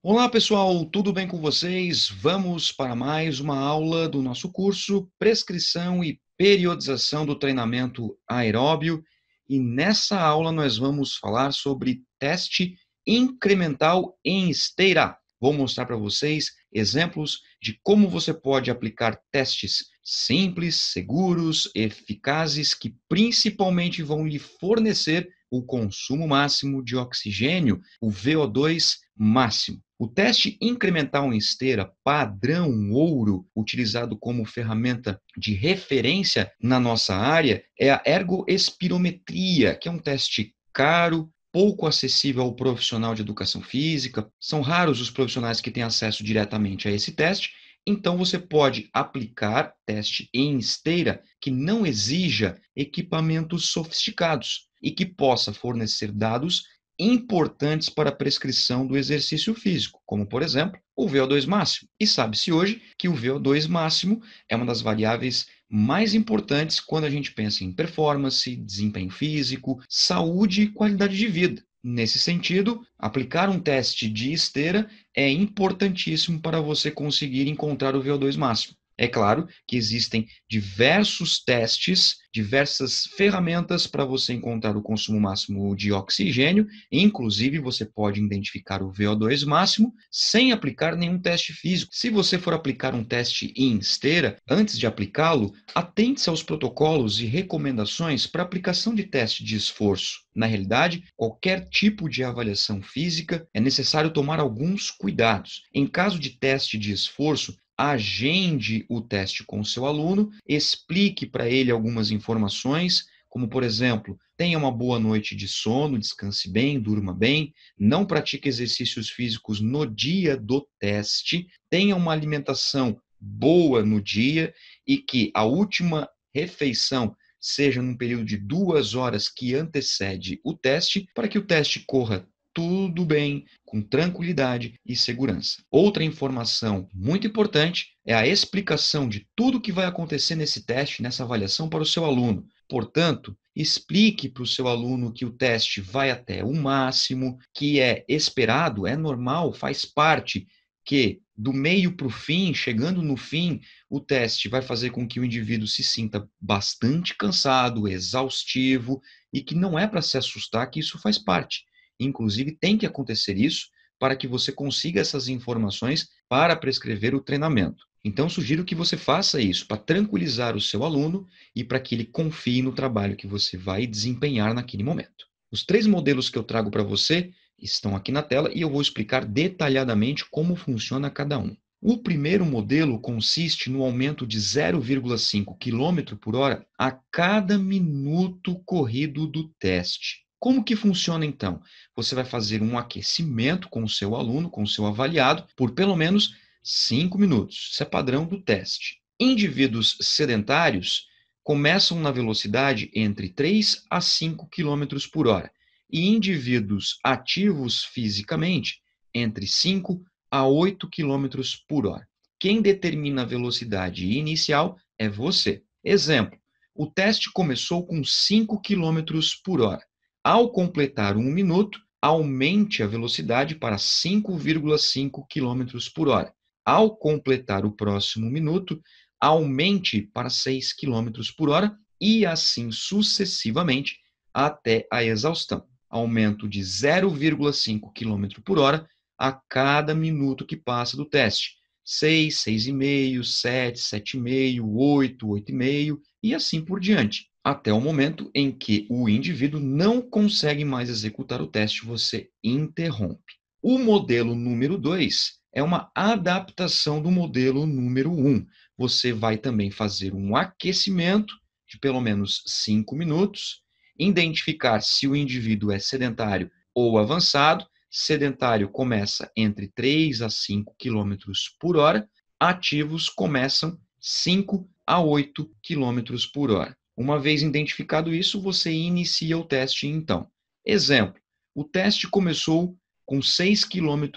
Olá pessoal, tudo bem com vocês? Vamos para mais uma aula do nosso curso Prescrição e Periodização do Treinamento Aeróbio. E nessa aula nós vamos falar sobre teste incremental em esteira. Vou mostrar para vocês exemplos de como você pode aplicar testes simples, seguros, eficazes que principalmente vão lhe fornecer o consumo máximo de oxigênio, o VO2 máximo. O teste incremental em esteira, padrão ouro, utilizado como ferramenta de referência na nossa área, é a ergoespirometria, que é um teste caro, pouco acessível ao profissional de educação física. São raros os profissionais que têm acesso diretamente a esse teste então você pode aplicar teste em esteira que não exija equipamentos sofisticados e que possa fornecer dados importantes para a prescrição do exercício físico, como por exemplo, o VO2 máximo. E sabe-se hoje que o VO2 máximo é uma das variáveis mais importantes quando a gente pensa em performance, desempenho físico, saúde e qualidade de vida. Nesse sentido, aplicar um teste de esteira é importantíssimo para você conseguir encontrar o VO2 máximo. É claro que existem diversos testes, diversas ferramentas para você encontrar o consumo máximo de oxigênio, inclusive você pode identificar o VO2 máximo sem aplicar nenhum teste físico. Se você for aplicar um teste em esteira, antes de aplicá-lo, atente-se aos protocolos e recomendações para aplicação de teste de esforço. Na realidade, qualquer tipo de avaliação física é necessário tomar alguns cuidados. Em caso de teste de esforço, agende o teste com o seu aluno, explique para ele algumas informações, como por exemplo, tenha uma boa noite de sono, descanse bem, durma bem, não pratique exercícios físicos no dia do teste, tenha uma alimentação boa no dia e que a última refeição seja num período de duas horas que antecede o teste, para que o teste corra tudo bem, com tranquilidade e segurança. Outra informação muito importante é a explicação de tudo o que vai acontecer nesse teste, nessa avaliação para o seu aluno. Portanto, explique para o seu aluno que o teste vai até o máximo, que é esperado, é normal, faz parte que do meio para o fim, chegando no fim, o teste vai fazer com que o indivíduo se sinta bastante cansado, exaustivo e que não é para se assustar que isso faz parte. Inclusive, tem que acontecer isso para que você consiga essas informações para prescrever o treinamento. Então, sugiro que você faça isso para tranquilizar o seu aluno e para que ele confie no trabalho que você vai desempenhar naquele momento. Os três modelos que eu trago para você estão aqui na tela e eu vou explicar detalhadamente como funciona cada um. O primeiro modelo consiste no aumento de 0,5 km por hora a cada minuto corrido do teste. Como que funciona então? Você vai fazer um aquecimento com o seu aluno, com o seu avaliado, por pelo menos 5 minutos. Isso é padrão do teste. Indivíduos sedentários começam na velocidade entre 3 a 5 km por hora e indivíduos ativos fisicamente entre 5 a 8 km por hora. Quem determina a velocidade inicial é você. Exemplo, o teste começou com 5 km por hora. Ao completar um minuto, aumente a velocidade para 5,5 km por hora. Ao completar o próximo minuto, aumente para 6 km por hora e assim sucessivamente até a exaustão. Aumento de 0,5 km por hora a cada minuto que passa do teste. 6, 6,5, 7, 7,5, 8, 8,5 e assim por diante até o momento em que o indivíduo não consegue mais executar o teste, você interrompe. O modelo número 2 é uma adaptação do modelo número 1. Um. Você vai também fazer um aquecimento de pelo menos 5 minutos, identificar se o indivíduo é sedentário ou avançado. Sedentário começa entre 3 a 5 km por hora, ativos começam 5 a 8 km por hora. Uma vez identificado isso, você inicia o teste então. Exemplo: o teste começou com 6 km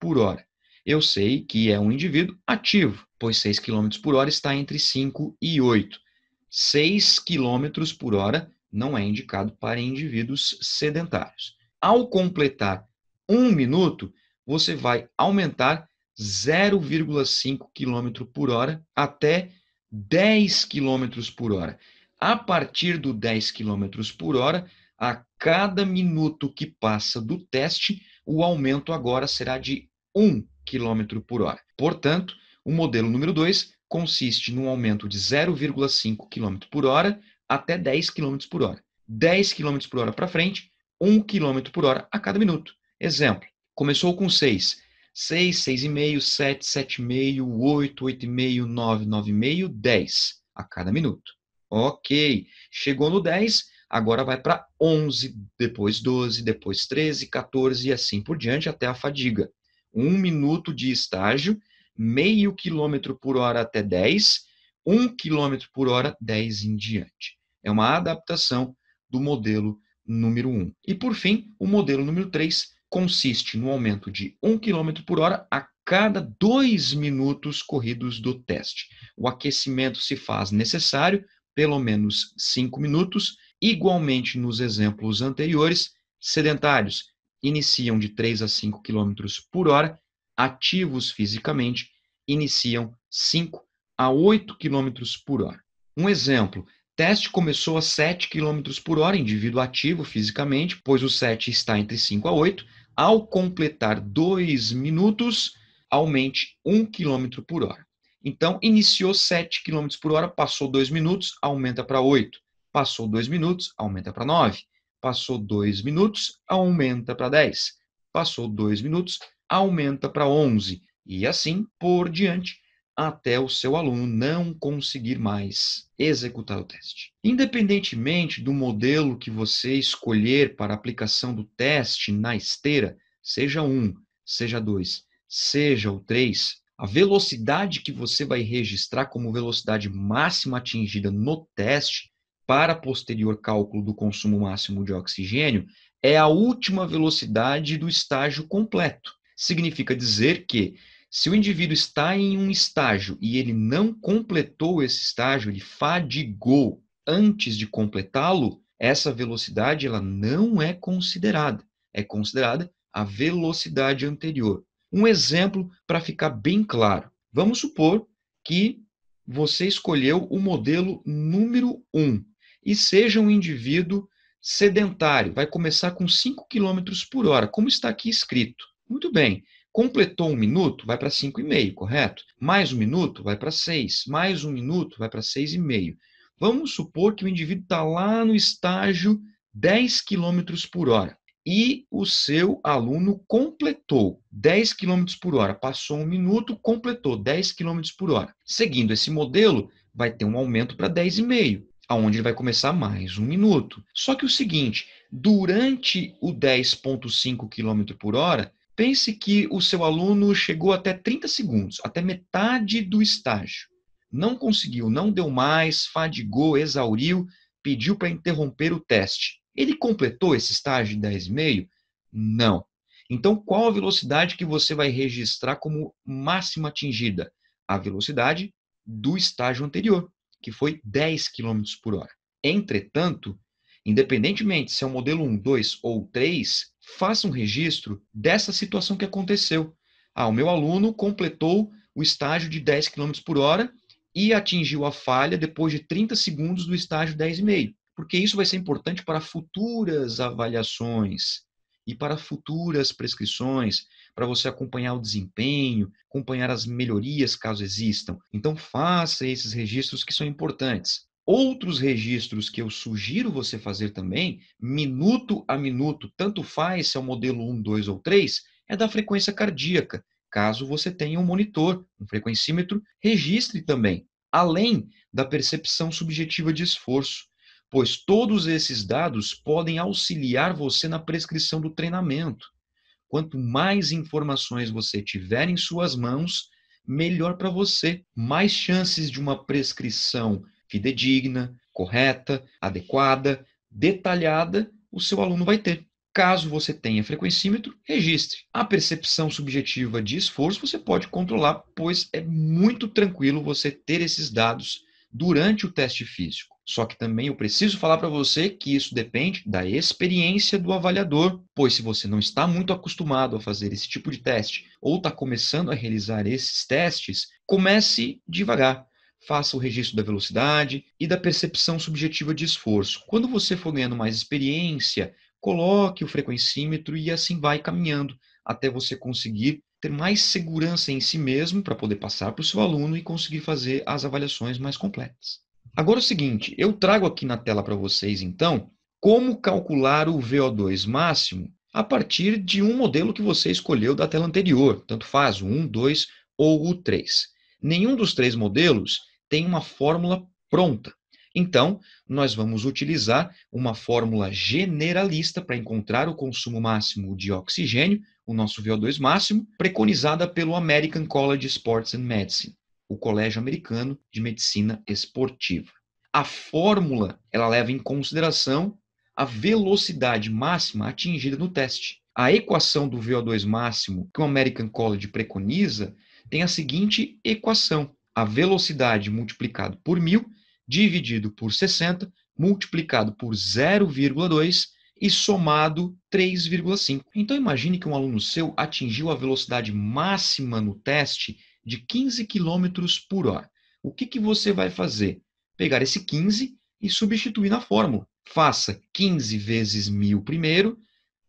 por hora. Eu sei que é um indivíduo ativo, pois 6 km por hora está entre 5 e 8. 6 km por hora não é indicado para indivíduos sedentários. Ao completar um minuto, você vai aumentar 0,5 km por hora até 10 km por hora a partir do 10 km por hora, a cada minuto que passa do teste, o aumento agora será de 1 km por hora. Portanto, o modelo número 2 consiste num aumento de 0,5 km por hora até 10 km por hora. 10 km por hora para frente, 1 km por hora a cada minuto. Exemplo, começou com 6, 6, 6,5, 7, 7,5, 8, 8,5, 9, 9,5, 10 a cada minuto. Ok. Chegou no 10, agora vai para 11, depois 12, depois 13, 14 e assim por diante até a fadiga. Um minuto de estágio, meio quilômetro por hora até 10, um quilômetro por hora, 10 em diante. É uma adaptação do modelo número 1. E por fim, o modelo número 3 consiste no aumento de 1 km por hora a cada 2 minutos corridos do teste. O aquecimento se faz necessário pelo menos 5 minutos. Igualmente nos exemplos anteriores, sedentários iniciam de 3 a 5 km por hora, ativos fisicamente iniciam 5 a 8 km por hora. Um exemplo, teste começou a 7 km por hora, indivíduo ativo fisicamente, pois o 7 está entre 5 a 8. Ao completar 2 minutos, aumente 1 km por hora. Então, iniciou 7 km por hora, passou 2 minutos, aumenta para 8. Passou 2 minutos, aumenta para 9. Passou 2 minutos, aumenta para 10. Passou 2 minutos, aumenta para 11. E assim por diante, até o seu aluno não conseguir mais executar o teste. Independentemente do modelo que você escolher para aplicação do teste na esteira, seja 1, um, seja 2, seja o 3, a velocidade que você vai registrar como velocidade máxima atingida no teste para posterior cálculo do consumo máximo de oxigênio é a última velocidade do estágio completo. Significa dizer que se o indivíduo está em um estágio e ele não completou esse estágio, ele fadigou antes de completá-lo, essa velocidade ela não é considerada. É considerada a velocidade anterior. Um exemplo para ficar bem claro. Vamos supor que você escolheu o modelo número 1 e seja um indivíduo sedentário, vai começar com 5 km por hora, como está aqui escrito. Muito bem. Completou um minuto, vai para 5,5, correto? Mais um minuto, vai para 6. Mais um minuto, vai para 6,5. Vamos supor que o indivíduo está lá no estágio 10 km por hora e o seu aluno completou 10 km por hora, passou um minuto, completou 10 km por hora. Seguindo esse modelo, vai ter um aumento para 10,5, aonde ele vai começar mais um minuto. Só que o seguinte, durante o 10,5 km por hora, pense que o seu aluno chegou até 30 segundos, até metade do estágio. Não conseguiu, não deu mais, fadigou, exauriu, pediu para interromper o teste ele completou esse estágio de 10,5? Não. Então, qual a velocidade que você vai registrar como máxima atingida? A velocidade do estágio anterior, que foi 10 km por hora. Entretanto, independentemente se é o modelo 1, 2 ou 3, faça um registro dessa situação que aconteceu. Ah, o meu aluno completou o estágio de 10 km por hora e atingiu a falha depois de 30 segundos do estágio 10,5 porque isso vai ser importante para futuras avaliações e para futuras prescrições, para você acompanhar o desempenho, acompanhar as melhorias caso existam. Então faça esses registros que são importantes. Outros registros que eu sugiro você fazer também, minuto a minuto, tanto faz se é o modelo 1, 2 ou 3, é da frequência cardíaca. Caso você tenha um monitor, um frequencímetro, registre também, além da percepção subjetiva de esforço pois todos esses dados podem auxiliar você na prescrição do treinamento. Quanto mais informações você tiver em suas mãos, melhor para você. Mais chances de uma prescrição fidedigna, correta, adequada, detalhada, o seu aluno vai ter. Caso você tenha frequencímetro, registre. A percepção subjetiva de esforço você pode controlar, pois é muito tranquilo você ter esses dados durante o teste físico. Só que também eu preciso falar para você que isso depende da experiência do avaliador, pois se você não está muito acostumado a fazer esse tipo de teste ou está começando a realizar esses testes, comece devagar. Faça o registro da velocidade e da percepção subjetiva de esforço. Quando você for ganhando mais experiência, coloque o frequencímetro e assim vai caminhando até você conseguir ter mais segurança em si mesmo para poder passar para o seu aluno e conseguir fazer as avaliações mais completas. Agora é o seguinte, eu trago aqui na tela para vocês, então, como calcular o VO2 máximo a partir de um modelo que você escolheu da tela anterior, tanto faz o 1, 2 ou o 3. Nenhum dos três modelos tem uma fórmula pronta. Então, nós vamos utilizar uma fórmula generalista para encontrar o consumo máximo de oxigênio, o nosso VO2 máximo, preconizada pelo American College of Sports and Medicine o Colégio Americano de Medicina Esportiva. A fórmula ela leva em consideração a velocidade máxima atingida no teste. A equação do VO2 máximo que o American College preconiza tem a seguinte equação: a velocidade multiplicado por mil dividido por 60 multiplicado por 0,2 e somado 3,5. Então imagine que um aluno seu atingiu a velocidade máxima no teste de 15 km por hora. O que, que você vai fazer? Pegar esse 15 e substituir na fórmula. Faça 15 vezes mil primeiro,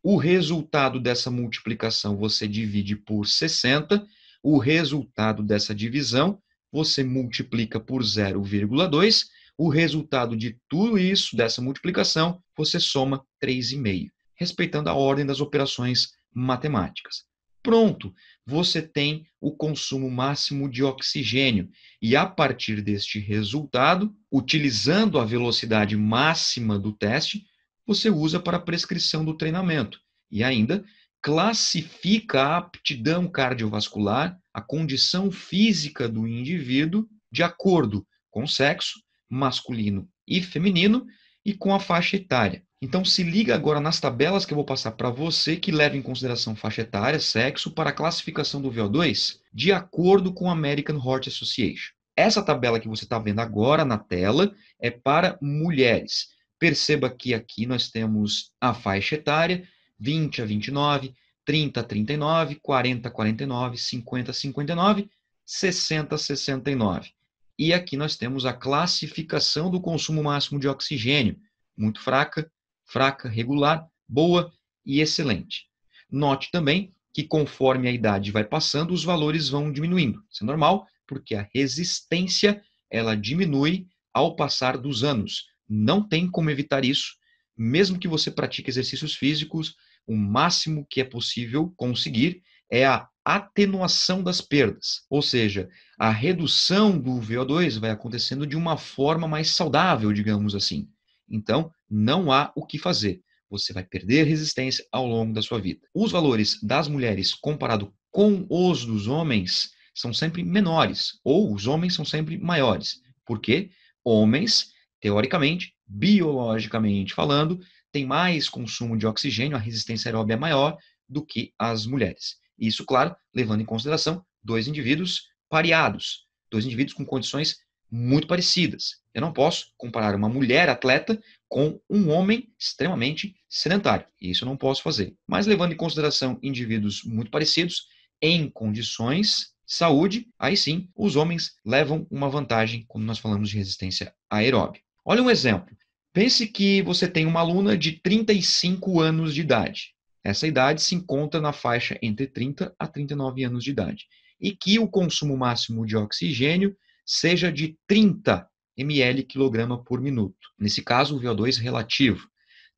o resultado dessa multiplicação você divide por 60, o resultado dessa divisão você multiplica por 0,2, o resultado de tudo isso, dessa multiplicação, você soma 3,5, respeitando a ordem das operações matemáticas pronto, você tem o consumo máximo de oxigênio. E a partir deste resultado, utilizando a velocidade máxima do teste, você usa para a prescrição do treinamento. E ainda classifica a aptidão cardiovascular, a condição física do indivíduo, de acordo com o sexo, masculino e feminino, e com a faixa etária. Então se liga agora nas tabelas que eu vou passar para você que leva em consideração faixa etária, sexo para a classificação do VO2 de acordo com a American Heart Association. Essa tabela que você está vendo agora na tela é para mulheres. Perceba que aqui nós temos a faixa etária 20 a 29, 30 a 39, 40 a 49, 50 a 59, 60 a 69. E aqui nós temos a classificação do consumo máximo de oxigênio, muito fraca, fraca, regular, boa e excelente. Note também que conforme a idade vai passando, os valores vão diminuindo. Isso é normal, porque a resistência ela diminui ao passar dos anos. Não tem como evitar isso, mesmo que você pratique exercícios físicos, o máximo que é possível conseguir é a atenuação das perdas, ou seja, a redução do VO2 vai acontecendo de uma forma mais saudável, digamos assim. Então, não há o que fazer. Você vai perder resistência ao longo da sua vida. Os valores das mulheres comparado com os dos homens são sempre menores, ou os homens são sempre maiores. Porque homens, teoricamente, biologicamente falando, têm mais consumo de oxigênio, a resistência aeróbica é maior do que as mulheres. Isso, claro, levando em consideração dois indivíduos pareados, dois indivíduos com condições muito parecidas. Eu não posso comparar uma mulher atleta com um homem extremamente sedentário. Isso eu não posso fazer. Mas levando em consideração indivíduos muito parecidos, em condições de saúde, aí sim, os homens levam uma vantagem quando nós falamos de resistência aeróbica. Olha um exemplo. Pense que você tem uma aluna de 35 anos de idade. Essa idade se encontra na faixa entre 30 a 39 anos de idade. E que o consumo máximo de oxigênio seja de 30 ml quilograma por minuto. Nesse caso, o VO2 relativo.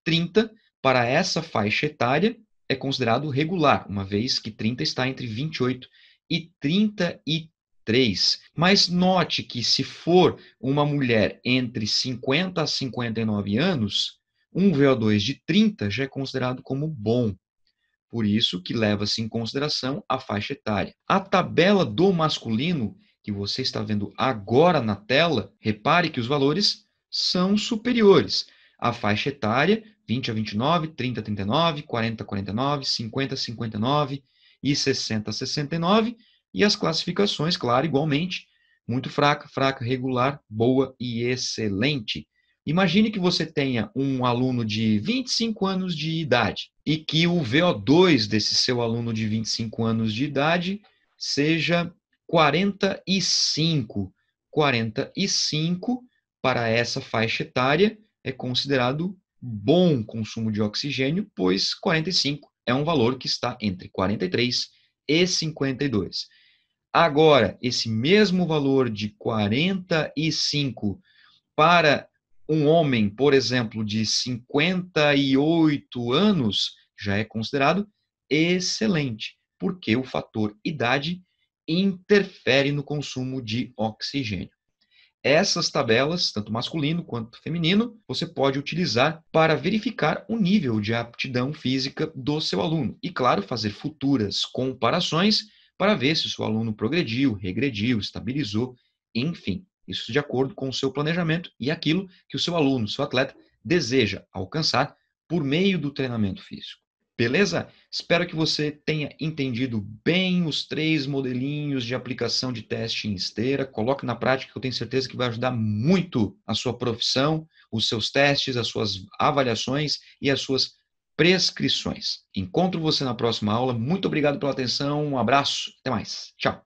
30 para essa faixa etária é considerado regular, uma vez que 30 está entre 28 e 33. Mas note que se for uma mulher entre 50 a 59 anos, um VO2 de 30 já é considerado como bom. Por isso que leva-se em consideração a faixa etária. A tabela do masculino que você está vendo agora na tela, repare que os valores são superiores. A faixa etária 20 a 29, 30 a 39, 40 a 49, 50 a 59 e 60 a 69. E as classificações, claro, igualmente, muito fraca, fraca, regular, boa e excelente. Imagine que você tenha um aluno de 25 anos de idade e que o VO2 desse seu aluno de 25 anos de idade seja 45. 45 para essa faixa etária é considerado bom consumo de oxigênio, pois 45 é um valor que está entre 43 e 52. Agora, esse mesmo valor de 45 para um homem, por exemplo, de 58 anos, já é considerado excelente, porque o fator idade interfere no consumo de oxigênio. Essas tabelas, tanto masculino quanto feminino, você pode utilizar para verificar o nível de aptidão física do seu aluno e, claro, fazer futuras comparações para ver se o seu aluno progrediu, regrediu, estabilizou, enfim. Isso de acordo com o seu planejamento e aquilo que o seu aluno, seu atleta, deseja alcançar por meio do treinamento físico. Beleza? Espero que você tenha entendido bem os três modelinhos de aplicação de teste em esteira. Coloque na prática, que eu tenho certeza que vai ajudar muito a sua profissão, os seus testes, as suas avaliações e as suas prescrições. Encontro você na próxima aula. Muito obrigado pela atenção. Um abraço. Até mais. Tchau.